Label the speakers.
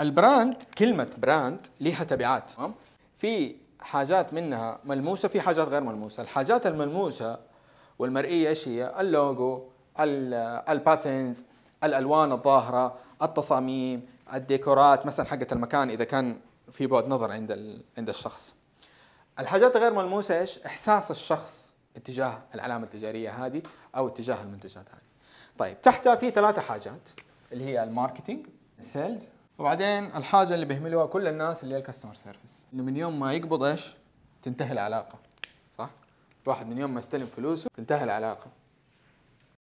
Speaker 1: البراند كلمه براند لها تبعات تمام في حاجات منها ملموسه في حاجات غير ملموسه الحاجات الملموسه والمرئيه ايش هي اللوجو الباتنز الالوان الظاهره التصاميم الديكورات مثلا حقه المكان اذا كان في بعد نظر عند عند الشخص الحاجات غير ملموسه ايش احساس الشخص اتجاه العلامه التجاريه هذه او اتجاه المنتجات هذه طيب تحتها في ثلاثه حاجات اللي هي الماركتينج السيلز وبعدين الحاجه اللي بيهملوها كل الناس اللي هي الكاستمر سيرفيس انه من يوم ما يقبض ايش تنتهي العلاقه صح الواحد من يوم ما يستلم فلوسه تنتهي العلاقه